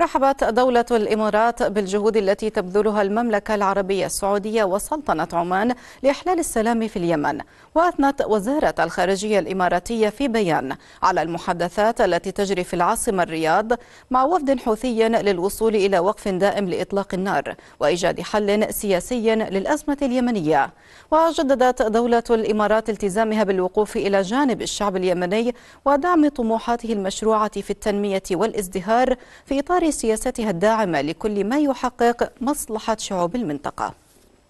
رحبت دولة الإمارات بالجهود التي تبذلها المملكة العربية السعودية وسلطنة عمان لإحلال السلام في اليمن وأثنت وزارة الخارجية الإماراتية في بيان على المحادثات التي تجري في العاصمة الرياض مع وفد حوثي للوصول إلى وقف دائم لإطلاق النار وإيجاد حل سياسي للأزمة اليمنية وجددت دولة الإمارات التزامها بالوقوف إلى جانب الشعب اليمني ودعم طموحاته المشروعة في التنمية والازدهار في إطار سياستها الداعمة لكل ما يحقق مصلحة شعوب المنطقة